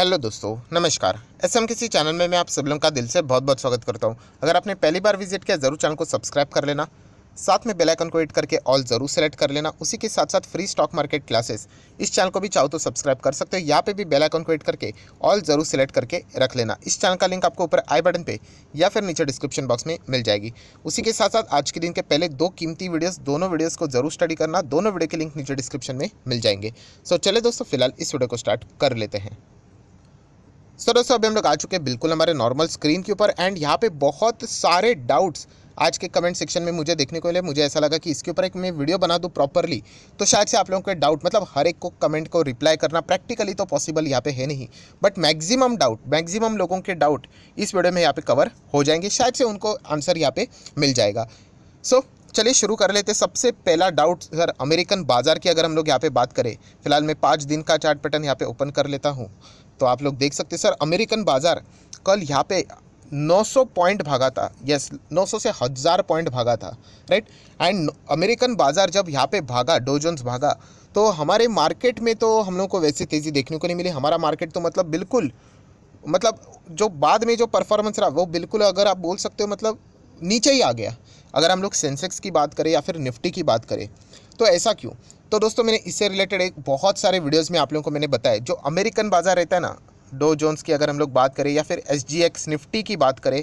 hello दोस्तों नमस्कार S M किसी चैनल में मैं आप सब लोगों का दिल से बहुत बहुत स्वागत करता हूं अगर आपने पहली बार विजिट किया ज़रूर चैनल को सब्सक्राइब कर लेना साथ में बेल आइकन को एड करके ऑल ज़रूर सेलेक्ट कर लेना उसी के साथ साथ फ्री स्टॉक मार्केट क्लासेस इस चैनल को भी चाहो तो सब्सक्राइब कर सकते हो यहाँ पे भी बेल आइकन को एड करके ऑल ज़रूर सेलेक्ट करके रख लेना इस चैनल का लिंक आपको ऊपर आई बटन पे या फिर नीचे डिस्क्रिप्शन बॉक्स में मिल जाएगी उसी के साथ साथ आज के दिन के पहले दो कीमती वीडियोस दोनों वीडियोज़ को जरूर स्टडी करना दोनों वीडियो के लिंक नीचे डिस्क्रिप्शन में मिल जाएंगे सो चले दोस्तों फिलहाल इस वीडियो को स्टार्ट कर लेते हैं सर दोस्तों अभी हम लोग आ चुके हैं बिल्कुल हमारे नॉर्मल स्क्रीन के ऊपर एंड यहाँ पे बहुत सारे डाउट्स आज के कमेंट सेक्शन में मुझे देखने को मिले मुझे ऐसा लगा कि इसके ऊपर एक मैं वीडियो बना दूँ प्रॉपरली तो शायद से आप लोगों के डाउट मतलब हर एक को कमेंट को रिप्लाई करना प्रैक्टिकली तो पॉसिबल यहाँ पे है नहीं बट मैक्सिमम डाउट मैक्सिमम लोगों के डाउट इस वीडियो में यहाँ पे कवर हो जाएंगे शायद से उनको आंसर यहाँ पे मिल जाएगा सो so, चलिए शुरू कर लेते सबसे पहला डाउट सर अमेरिकन बाज़ार की अगर हम लोग यहाँ पे बात करें फिलहाल मैं पाँच दिन का चार्ट पैटर्न यहाँ पे ओपन कर लेता हूँ तो आप लोग देख सकते सर अमेरिकन बाज़ार कल यहाँ पे 900 पॉइंट भागा था यस yes, 900 से हज़ार पॉइंट भागा था राइट एंड अमेरिकन बाज़ार जब यहाँ पे भागा डोजोन्स भागा तो हमारे मार्केट में तो हम लोग को वैसे तेज़ी देखने को नहीं मिली हमारा मार्केट तो मतलब बिल्कुल मतलब जो बाद में जो परफॉर्मेंस रहा वो बिल्कुल अगर आप बोल सकते हो मतलब नीचे ही आ गया अगर हम लोग सेंसेक्स की बात करें या फिर निफ्टी की बात करें तो ऐसा क्यों तो दोस्तों मैंने इससे रिलेटेड एक बहुत सारे वीडियोस में आप लोगों को मैंने बताया जो अमेरिकन बाज़ार रहता है ना डो जोन्स की अगर हम लोग बात करें या फिर एस जी एक्स निफ्टी की बात करें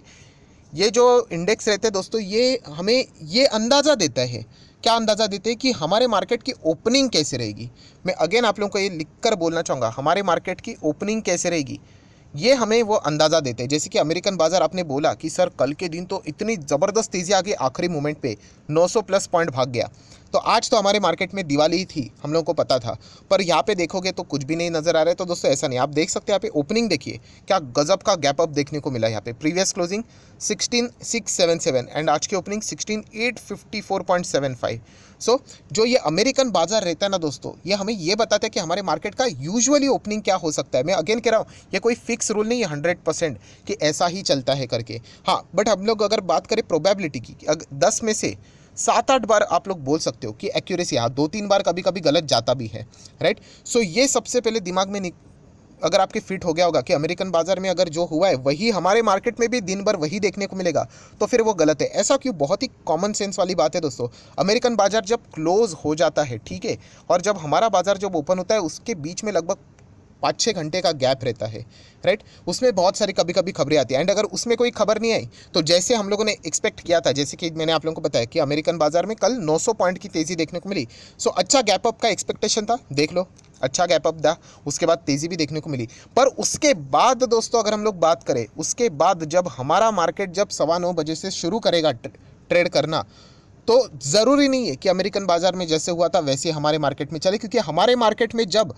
ये जो इंडेक्स रहते हैं दोस्तों ये हमें ये अंदाज़ा देता है क्या अंदाज़ा देते हैं कि हमारे मार्केट की ओपनिंग कैसे रहेगी मैं अगेन आप लोगों को ये लिख कर बोलना चाहूँगा हमारे मार्केट की ओपनिंग कैसे रहेगी ये हमें वो अंदाज़ा देते हैं जैसे कि अमेरिकन बाज़ार आपने बोला कि सर कल के दिन तो इतनी ज़बरदस्त तेज़ी आ गई आखिरी मोमेंट पे 900 प्लस पॉइंट भाग गया तो आज तो हमारे मार्केट में दिवाली ही थी हम लोगों को पता था पर यहाँ पे देखोगे तो कुछ भी नहीं नज़र आ रहा है तो दोस्तों ऐसा नहीं आप देख सकते यहाँ पे ओपनिंग देखिए क्या गजब का गैप अप देखने को मिला यहाँ पे previous closing sixteen six seven seven and आज की opening sixteen eight fifty four point seven five so जो ये अमेरिकन बाजार रहता है ना दोस्तों ये हमें ये बताते हैं कि हमारे मार्केट का यूजुअली ओपनिंग क्या हो सकता है मैं अगेन कह रहा हूँ ये कोई फिक्स रूल नहीं है हंड्रेड परसेंट कि ऐसा ही चलता है करके हाँ बट हम लोग अगर बात करें प्रोबेबिलिटी की अगर दस में से सात आठ बार आप लोग बोल सकते हो कि एक्यूरेसी हाँ दो तीन बार कभी कभी गलत जाता भी है राइट सो ये सबसे पहले दिमाग में अगर आपके फिट हो गया होगा कि अमेरिकन बाजार में अगर जो हुआ है वही हमारे मार्केट में भी दिन भर वही देखने को मिलेगा तो फिर वो गलत है ऐसा क्यों बहुत ही कॉमन सेंस वाली बात है दोस्तों अमेरिकन बाजार जब क्लोज हो जाता है ठीक है और जब हमारा बाजार जब ओपन होता है उसके बीच में लगभग पाँच छः घंटे का गैप रहता है राइट उसमें बहुत सारी कभी कभी खबरें आती हैं एंड अगर उसमें कोई खबर नहीं आई तो जैसे हम लोगों ने एक्सपेक्ट किया था जैसे कि मैंने आप लोगों को बताया कि अमेरिकन बाजार में कल 900 पॉइंट की तेज़ी देखने को मिली सो अच्छा गैप अप का एक्सपेक्टेशन था देख लो अच्छा गैप अप था उसके बाद तेज़ी भी देखने को मिली पर उसके बाद दोस्तों अगर हम लोग बात करें उसके बाद जब हमारा मार्केट जब सवा नौ बजे से शुरू करेगा ट्रेड करना तो ज़रूरी नहीं है कि अमेरिकन बाज़ार में जैसे हुआ था वैसे हमारे मार्केट में चले क्योंकि हमारे मार्केट में जब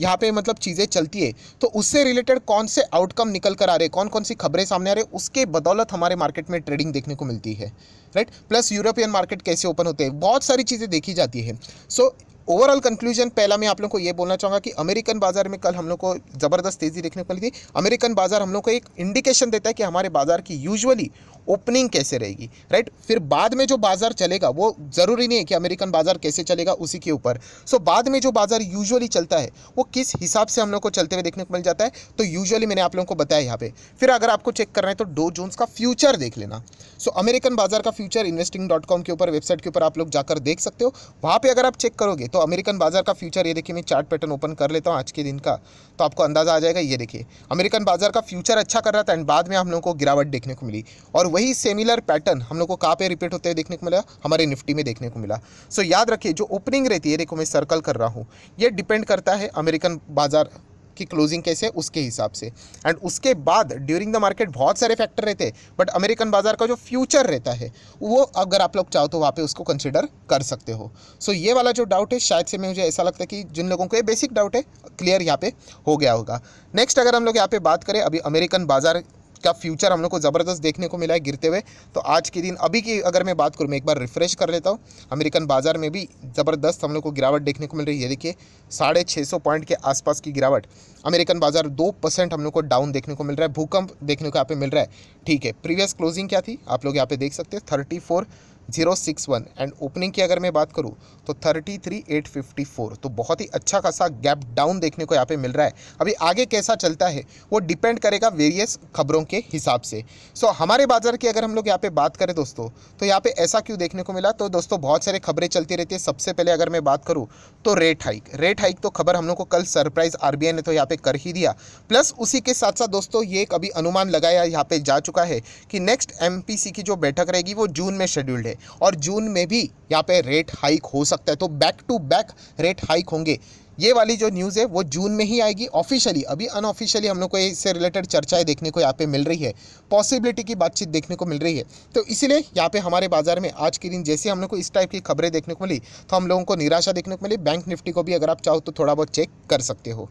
यहाँ पे मतलब चीज़ें चलती है तो उससे रिलेटेड कौन से आउटकम निकल कर आ रहे कौन कौन सी खबरें सामने आ रही उसके बदौलत हमारे मार्केट में ट्रेडिंग देखने को मिलती है राइट प्लस यूरोपियन मार्केट कैसे ओपन होते हैं बहुत सारी चीज़ें देखी जाती है सो so, ओवरऑल कंक्लूजन पहला मैं आप लोगों को ये बोलना चाहूँगा कि अमेरिकन बाजार में कल हम लोग को ज़बरदस्त तेज़ी देखने को मिली थी अमेरिकन बाजार हम लोग को एक इंडिकेशन देता है कि हमारे बाजार की यूजुअली ओपनिंग कैसे रहेगी राइट फिर बाद में जो बाजार चलेगा वो ज़रूरी नहीं है कि अमेरिकन बाजार कैसे चलेगा उसी के ऊपर सो so, बाद में जो बाजार यूजुअली चलता है वो किस हिसाब से हम लोग को चलते हुए देखने को मिल जाता है तो यूजुअली मैंने आप लोगों को बताया यहाँ पे फिर अगर आपको चेक करना है तो डो जोन्स का फ्यूचर देख लेना सो so, अमेरिकन बाजार का फ्यूचर इन्वेस्टिंग के ऊपर वेबसाइट के ऊपर आप लोग जाकर देख सकते हो वहाँ पर अगर आप चेक करोगे तो अमेरिकन बाजार का फ्यूचर ये देखिए मैं चार्ट पैटर्न ओपन कर लेता हूँ आज के दिन का तो आपको अंदाज़ा आ जाएगा ये देखिए अमेरिकन बाजार का फ्यूचर अच्छा कर रहा था एंड बाद में हम लोग को गिरावट देखने को मिली और वही सेमिलर पैटर्न हम लोग को कहाँ पर रिपीट होते हुए देखने को मिला हमारे निफ्टी में देखने को मिला सो याद रखिए जो ओपनिंग रहती है देखो मैं सर्कल कर रहा हूँ ये डिपेंड करता है अमेरिकन बाजार कि क्लोजिंग कैसे उसके हिसाब से एंड उसके बाद ड्यूरिंग द मार्केट बहुत सारे फैक्टर रहते हैं बट अमेरिकन बाजार का जो फ्यूचर रहता है वो अगर आप लोग चाहो तो वहाँ पे उसको कंसिडर कर सकते हो सो so, ये वाला जो डाउट है शायद से मुझे ऐसा लगता है कि जिन लोगों को ये बेसिक डाउट है क्लियर यहाँ पे हो गया होगा नेक्स्ट अगर हम लोग यहाँ पे बात करें अभी अमेरिकन बाजार का फ्यूचर हम लोग को ज़बरदस्त देखने को मिला है गिरते हुए तो आज के दिन अभी की अगर मैं बात करूँ मैं एक बार रिफ्रेश कर लेता हूँ अमेरिकन बाजार में भी ज़बरदस्त हम लोग को गिरावट देखने को मिल रही है देखिए साढ़े छः सौ पॉइंट के आसपास की गिरावट अमेरिकन बाजार दो परसेंट हम लोग को डाउन देखने को मिल रहा है भूकंप देखने को यहाँ पे मिल रहा है ठीक है प्रीवियस क्लोजिंग क्या थी आप लोग यहाँ पे देख सकते हैं thirty four zero six one and opening की अगर मैं बात करूँ तो thirty three eight fifty four तो बहुत ही अच्छा खासा गैप डाउन देखने को यहाँ पे मिल रहा है अभी आगे कैसा चलता है वो डिपेंड करेगा वेरियस खबरों के हिसाब से सो so, हमारे बाजार की अगर हम लोग यहाँ पे बात करें दोस्तों तो यहाँ पे ऐसा क्यों देखने को मिला तो दोस्तों बहुत सारे खबरें चलती रहती है सबसे पहले अगर मैं बात करूँ तो रेट हाइक रेट हाइक तो खबर हम लोग को कल सरप्राइज आर ने तो यहाँ पे पे कर ही दिया प्लस उसी के साथ साथ दोस्तों ये एक अभी अनुमान लगाया यहाँ पे जा चुका है कि नेक्स्ट एमपीसी की जो बैठक रहेगी वो जून में शेड्यूल्ड है और जून में भी यहाँ पे रेट हाइक हो सकता है तो back to back rate hike होंगे ये वाली जो न्यूज़ है वो जून में ही आएगी ऑफिशियली अभी अनऑफिशियली हम लोग को इससे रिलेटेड चर्चाएं देखने को यहाँ पे मिल रही है पॉसिबिलिटी की बातचीत देखने को मिल रही है तो इसीलिए यहाँ पे हमारे बाजार में आज के दिन जैसे हम लोग को इस टाइप की खबरें देखने को मिली तो हम लोगों को निराशा देखने को मिली बैंक निफ्टी को भी अगर आप चाहो तो थोड़ा बहुत चेक कर सकते हो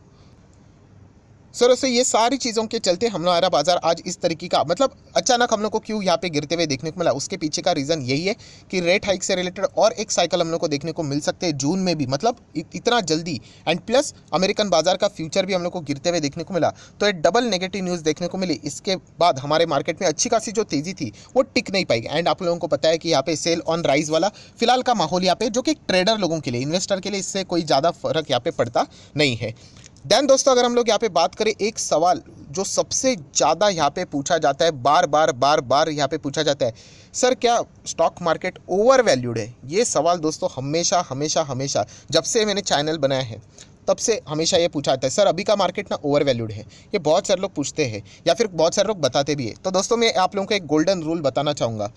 सर से ये सारी चीज़ों के चलते हमारा बाज़ार आज इस तरीके का मतलब अचानक हम लोग को क्यों यहाँ पे गिरते हुए देखने को मिला उसके पीछे का रीज़न यही है कि रेट हाइक से रिलेटेड और एक साइकिल हम लोग को देखने को मिल सकते हैं जून में भी मतलब इतना जल्दी एंड प्लस अमेरिकन बाज़ार का फ्यूचर भी हम लोग को गिरते हुए देखने को मिला तो एक डबल नेगेटिव न्यूज़ देखने को मिली इसके बाद हमारे मार्केट में अच्छी खासी जो तेज़ी थी वो टिक नहीं पाई एंड आप लोगों को पता है कि यहाँ पे सेल ऑन राइज वाला फिलहाल का माहौल यहाँ पे जो कि ट्रेडर लोगों के लिए इन्वेस्टर के लिए इससे कोई ज़्यादा फर्क यहाँ पे पड़ता नहीं है दैन दोस्तों अगर हम लोग यहाँ पे बात करें एक सवाल जो सबसे ज़्यादा यहाँ पे पूछा जाता है बार बार बार बार यहाँ पे पूछा जाता है सर क्या स्टॉक मार्केट ओवर वैल्यूड है ये सवाल दोस्तों हमेशा हमेशा हमेशा जब से मैंने चैनल बनाया है तब से हमेशा ये पूछा जाता है सर अभी का मार्केट ना ओवर वैल्यूड है ये बहुत सारे लोग पूछते हैं या फिर बहुत सारे लोग बताते भी है तो दोस्तों मैं आप लोगों को एक गोल्डन रूल बताना चाहूँगा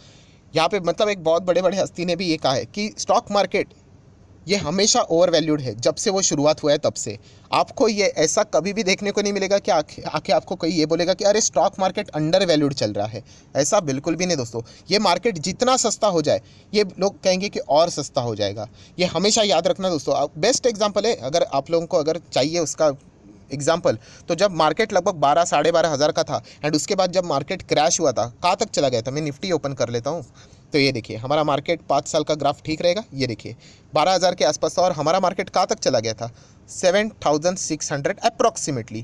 यहाँ पे मतलब एक बहुत बड़े बड़े हस्ती ने भी ये कहा है कि स्टॉक मार्केट ये हमेशा ओवर वैल्यूड है जब से वो शुरुआत हुआ है तब से आपको ये ऐसा कभी भी देखने को नहीं मिलेगा कि आखिर आके आपको कोई ये बोलेगा कि अरे स्टॉक मार्केट अंडर वैल्यूड चल रहा है ऐसा बिल्कुल भी नहीं दोस्तों ये मार्केट जितना सस्ता हो जाए ये लोग कहेंगे कि और सस्ता हो जाएगा ये हमेशा याद रखना दोस्तों बेस्ट एग्जाम्पल है अगर आप लोगों को अगर चाहिए उसका एग्जाम्पल तो जब मार्केट लगभग बारह साढ़े बारह हज़ार का था एंड उसके बाद जब मार्केट क्रैश हुआ था कहाँ तक चला गया था मैं निफ्टी ओपन कर लेता हूँ तो ये देखिए हमारा मार्केट पाँच साल का ग्राफ ठीक रहेगा ये देखिए बारह हज़ार के आसपास और हमारा मार्केट कहाँ तक चला गया था seven thousand six hundred approximately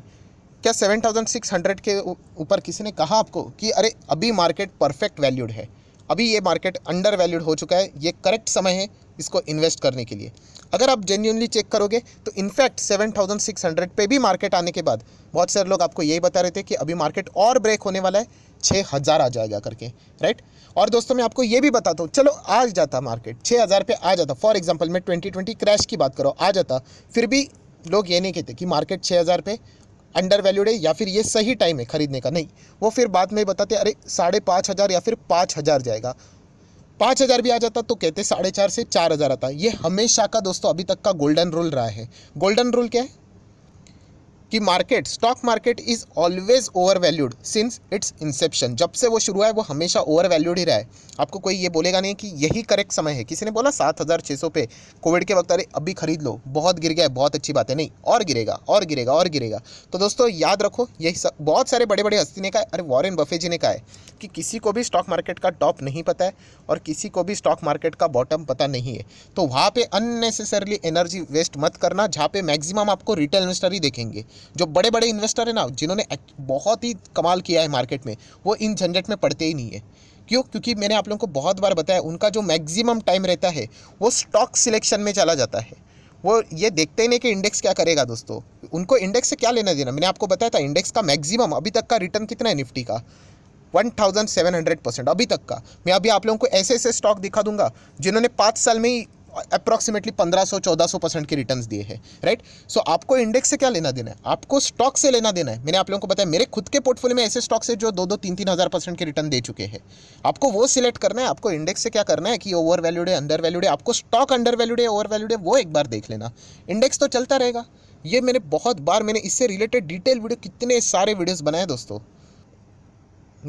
क्या सेवन थाउजेंड सिक्स हंड्रेड के ऊपर किसी ने कहा आपको कि अरे अभी मार्केट परफेक्ट वैल्यूड है अभी ये मार्केट अंडर वैल्यूड हो चुका है ये करेक्ट समय है इसको इन्वेस्ट करने के लिए अगर आप जेन्यूनली चेक करोगे तो in fact seven thousand six hundred पर भी मार्केट आने के बाद बहुत सारे लोग आपको यही बता रहे थे कि अभी मार्केट और ब्रेक होने वाला है छः हज़ार आ जाएगा करके राइट और दोस्तों मैं आपको ये भी बताता हूँ चलो आ जाता मार्केट छः हज़ार पे आ जाता फॉर एग्जांपल मैं ट्वेंटी ट्वेंटी क्रैश की बात करो आ जाता फिर भी लोग ये नहीं कहते कि मार्केट छः हज़ार पे अंडर वैल्यूड है या फिर ये सही टाइम है खरीदने का नहीं वो फिर बाद में बताते अरे साढ़े पाँच हज़ार या फिर पाँच हज़ार जाएगा पाँच हज़ार भी आ जाता तो कहते साढ़े चार से चार हज़ार आता ये हमेशा का दोस्तों अभी तक का गोल्डन रूल रहा है गोल्डन रूल क्या है कि market stock market is always over valued since its inception जब से वो शुरू हुआ है वो हमेशा ओवर वैल्यूड ही रहा है आपको कोई ये बोलेगा नहीं कि यही करेक्ट समय है किसी ने बोला सात हज़ार छः सौ पे कोविड के वक्त अरे अभी खरीद लो बहुत गिर गया है बहुत अच्छी बात है नहीं और गिरेगा और गिरेगा और गिरेगा तो दोस्तों याद रखो यही सब बहुत सारे बड़े बड़े हस्ती ने कहा अरे वॉरेन बफे जी ने कहा है कि किसी को भी स्टॉक मार्केट का टॉप नहीं पता है और किसी को भी स्टॉक मार्केट का बॉटम पता नहीं है तो वहाँ पर अननेसेसरली एनर्जी वेस्ट मत करना जहाँ पे मैक्सिमम आपको रिटेल इन्वेस्टर ही देखेंगे जो बड़े बड़े इन्वेस्टर हैं ना जिन्होंने बहुत ही कमाल किया है मार्केट में वो इन झंझट में पड़ते ही नहीं है क्यों क्योंकि मैंने आप लोगों को बहुत बार बताया उनका जो मैक्सिमम टाइम रहता है वो स्टॉक सिलेक्शन में चला जाता है वो ये देखते ही नहीं कि इंडेक्स क्या करेगा दोस्तों उनको इंडेक्स से क्या लेना देना मैंने आपको बताया था इंडेक्स का मैक्सिमम अभी तक का रिटर्न कितना है निफ्टी का 1700 परसेंट अभी तक का मैं अभी आप लोगों को ऐसे ऐसे स्टॉक दिखा दूंगा जिन्होंने पाँच साल में ही अप्रॉक्सीमेटली 1500-1400 परसेंट के रिटर्न्स दिए हैं राइट सो आपको इंडेक्स से क्या लेना देना है आपको स्टॉक से लेना देना है मैंने आप लोगों को बताया मेरे खुद के पोर्टफोलियो में ऐसे स्टॉक्स है जो दो दो तीन तीन हज़ार परसेंट के रिटर्न दे चुके हैं आपको वो सिलेक्ट करना है आपको इंडेक्स से क्या करना है कि ओवर वैल्यूड है अंडर वैल्यूड है आपको स्टॉक अंडर वैल्यूड है ओवर वैल्यूड है वो एक बार देख लेना इंडेक्स तो चलता रहेगा ये मैंने बहुत बार मैंने इससे रिलेटेड डिटेल वीडियो कितने सारे वीडियोज़ बनाए दोस्तों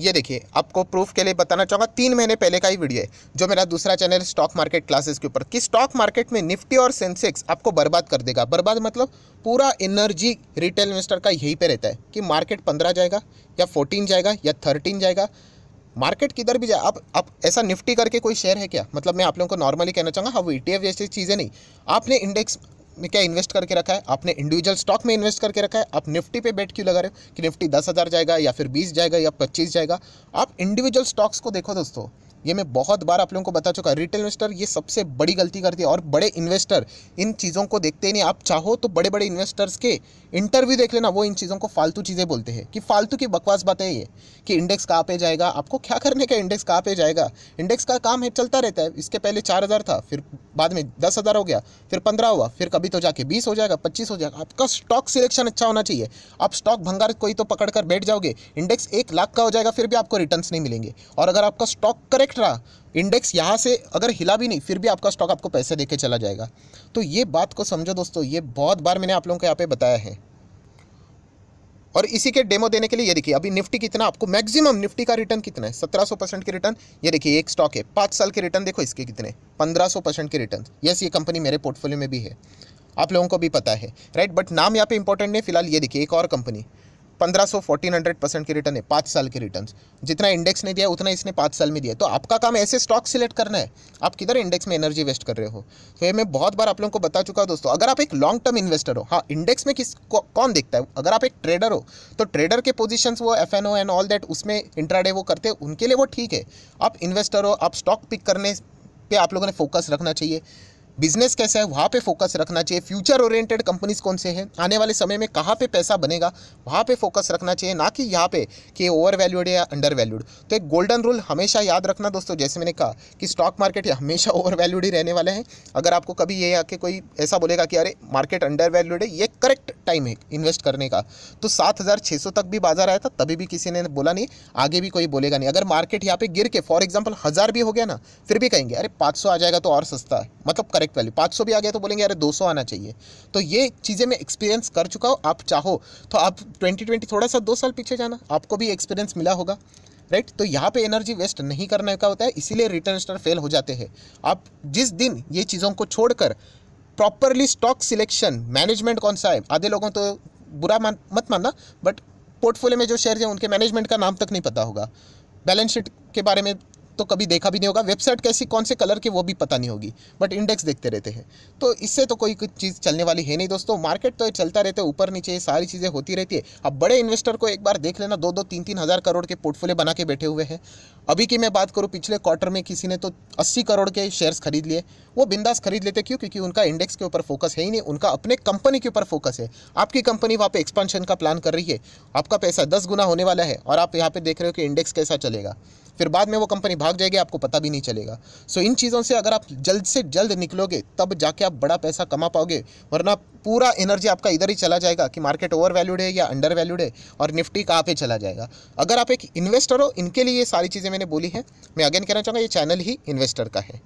ये देखिए आपको प्रूफ के लिए बताना चाहूँगा तीन महीने पहले का ही वीडियो है जो मेरा दूसरा चैनल स्टॉक मार्केट क्लासेस के ऊपर कि स्टॉक मार्केट में निफ्टी और सेंसेक्स आपको बर्बाद कर देगा बर्बाद मतलब पूरा एनर्जी रिटेल इन्वेस्टर का यहीं पे रहता है कि मार्केट पंद्रह जाएगा या फोर्टीन जाएगा या थर्टीन जाएगा मार्केट किधर भी जाए आप आप ऐसा निफ्टी करके कोई शेयर है क्या मतलब मैं आप लोगों को नॉर्मली कहना चाहूँगा हाँ वो ई e जैसी चीज़ें नहीं आपने इंडेक्स में क्या इन्वेस्ट करके रखा है आपने इंडिविजुअल स्टॉक में इन्वेस्ट करके रखा है आप निफ्टी पे बेट क्यों लगा रहे हो कि निफ्टी दस हज़ार जाएगा या फिर बीस जाएगा या पच्चीस जाएगा आप इंडिविजुअल स्टॉक्स को देखो दोस्तों ये मैं बहुत बार आप लोगों को बता चुका रिटेल इन्वेस्टर ये सबसे बड़ी गलती करती है और बड़े इन्वेस्टर इन चीज़ों को देखते ही नहीं आप चाहो तो बड़े बड़े इन्वेस्टर्स के इंटरव्यू देख लेना वो इन चीज़ों को फालतू चीज़ें बोलते हैं कि फालतू की बकवास बातें ये कि इंडेक्स कहाँ पे जाएगा आपको क्या करने का इंडेक्स कहाँ पे जाएगा इंडेक्स का काम है चलता रहता है इसके पहले चार हज़ार था फिर बाद में दस हज़ार हो गया फिर पंद्रह हुआ फिर कभी तो जाके बीस हो जाएगा पच्चीस हो जाएगा आपका स्टॉक सिलेक्शन अच्छा होना चाहिए आप स्टॉक भंगार कोई तो पकड़ कर बैठ जाओगे इंडेक्स एक लाख का हो जाएगा फिर भी आपको रिटर्न नहीं मिलेंगे और अगर आपका स्टॉक करेक्ट रहा इंडेक्स यहाँ से अगर हिला भी नहीं फिर भी आपका स्टॉक आपको पैसे देके चला जाएगा तो ये बात को समझो दोस्तों ये बहुत बार मैंने आप लोगों को यहाँ पे बताया है और इसी के डेमो देने के लिए ये देखिए अभी निफ्टी कितना आपको मैक्सिमम निफ्टी का रिटर्न कितना है सत्रह सौ परसेंट के रिटर्न ये देखिए एक स्टॉक है पाँच साल के रिटर्न देखो इसके कितने पंद्रह सौ परसेंट के रिटर्न यस ये कंपनी मेरे पोर्टफोलियो में भी है आप लोगों को भी पता है राइट बट नाम यहाँ पे इंपॉर्टेंट नहीं फिलहाल ये देखिए एक और कंपनी पंद्रह सौ फोर्टीन हंड्रेड परसेंट के रिटर्न है पाँच साल के रिटर्न जितना इंडेक्स ने दिया उतना इसने पाँच साल में दिया तो आपका काम ऐसे स्टॉक सिलेक्ट करना है आप किधर इंडेक्स में एनर्जी वेस्ट कर रहे हो तो ये मैं बहुत बार आप लोगों को बता चुका हूँ दोस्तों अगर आप एक लॉन्ग टर्म इन्वेस्टर हो हाँ इंडेक्स में किस कौन देखता है अगर आप एक ट्रेडर हो तो ट्रेडर के पोजिशन वो एफ एंड ऑल दैट उसमें इंट्राडे वो करते हैं उनके लिए वो ठीक है आप इन्वेस्टर हो आप स्टॉक पिक करने पे आप लोगों ने फोकस रखना चाहिए बिजनेस कैसा है वहाँ पे फोकस रखना चाहिए फ्यूचर ओरिएंटेड कंपनीज कौन से हैं आने वाले समय में कहाँ पे पैसा बनेगा वहाँ पे फोकस रखना चाहिए ना कि यहाँ पे कि ओवर वैल्यूड है या अंडर वैल्यूड तो एक गोल्डन रूल हमेशा याद रखना दोस्तों जैसे मैंने कहा कि स्टॉक मार्केट हमेशा ओवर वैल्यूड ही रहने वाले हैं अगर आपको कभी ये आके कोई ऐसा बोलेगा कि अरे मार्केट अंडर वैल्यूड है ये करेक्ट टाइम है इन्वेस्ट करने का तो सात तक भी बाजार आया था तभी भी किसी ने बोला नहीं आगे भी कोई बोलेगा नहीं अगर मार्केट यहाँ पे गिर के फॉर एग्जाम्पल हज़ार भी हो गया ना फिर भी कहेंगे अरे पाँच आ जाएगा तो और सस्ता है मतलब करेक्ट वैल्यू पाँच भी आ गया तो बोलेंगे अरे दो आना चाहिए तो ये चीज़ें मैं एक्सपीरियंस कर चुका हूँ आप चाहो तो आप ट्वेंटी थोड़ा सा दो साल पीछे जाना आपको भी एक्सपीरियंस मिला होगा राइट तो यहाँ पे एनर्जी वेस्ट नहीं करने का होता है इसीलिए रिटर्न स्टार फेल हो जाते हैं आप जिस दिन ये चीज़ों को छोड़कर प्रॉपरली स्टॉक सिलेक्शन मैनेजमेंट कौन सा है आधे लोगों तो बुरा मान मत मानना बट पोर्टफोलियो में जो शेयर हैं उनके मैनेजमेंट का नाम तक नहीं पता होगा बैलेंस शीट के बारे में तो कभी देखा भी नहीं होगा वेबसाइट कैसी कौन से कलर की वो भी पता नहीं होगी बट इंडेक्स देखते रहते हैं तो इससे तो कोई कुछ चीज़ चलने वाली है नहीं दोस्तों मार्केट तो चलता रहता है ऊपर नीचे सारी चीज़ें होती रहती है अब बड़े इन्वेस्टर को एक बार देख लेना दो दो तीन तीन हज़ार करोड़ के पोर्टफोलियो बना के बैठे हुए हैं अभी की मैं बात करूँ पिछले क्वार्टर में किसी ने तो अस्सी करोड़ के शेयर्स खरीद लिए वो बिंदास खरीद लेते क्यों क्योंकि उनका इंडेक्स के ऊपर फोकस है ही नहीं उनका अपने कंपनी के ऊपर फोकस है आपकी कंपनी वहाँ पर एक्सपांशन का प्लान कर रही है आपका पैसा दस गुना होने वाला है और आप यहाँ पे देख रहे हो कि इंडेक्स कैसा चलेगा फिर बाद में वो कंपनी भाग जाएगी आपको पता भी नहीं चलेगा सो इन चीज़ों से अगर आप जल्द से जल्द निकलोगे तब जाके आप बड़ा पैसा कमा पाओगे वरना पूरा एनर्जी आपका इधर ही चला जाएगा कि मार्केट ओवर वैल्यूड है या अंडर वैल्यूड है और निफ्टी कहाँ पे चला जाएगा अगर आप एक इन्वेस्टर हो इनके लिए ये सारी चीज़ें मैंने बोली हैं मैं अगेन कहना चाहूँगा ये चैनल ही इन्वेस्टर का है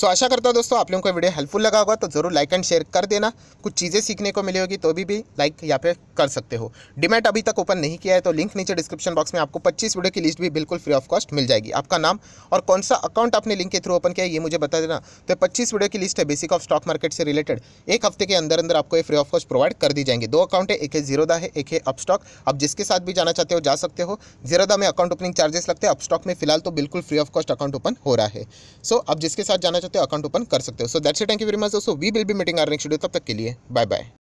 सो आशा करता हूँ दोस्तों आप लोगों को वीडियो हेल्पफुल लगा होगा तो ज़रूर लाइक एंड शेयर कर देना कुछ चीज़ें सीखने को मिली होगी तो भी भी लाइक यहाँ पे कर सकते हो डिमेट अभी तक ओपन नहीं किया है तो लिंक नीचे डिस्क्रिप्शन बॉक्स में आपको 25 वीडियो की लिस्ट भी बिल्कुल फ्री ऑफ कॉस्ट मिल जाएगी आपका नाम और कौन सा अकाउंट आपने लिंक के थ्रू ओपन किया ये मुझे बता देना तो पच्चीस वीडियो की लिस्ट है बेसिक ऑफ स्टॉक मार्केट से रिलेटेड एक हफ्ते के अंदर अंदर आपको ये फ्री ऑफ कॉस्ट प्रोवाइड कर दी जाएंगे दो अकाउंट है एक है जीरो है एक है अपस्टॉक आप जिसके साथ भी जाना चाहते हो जा सकते हो जीरोदा में अकाउंट ओपनिंग चार्जेस लगते हैं अपस्टॉक में फिलहाल तो बिल्कुल free of cost account open हो रहा है सो आप जिसके साथ जाना सकते हो अकाउंट ओपन कर सकते हो so that's thank you very much दोस्तों we will be meeting our next video तब तक के लिए बाय बाय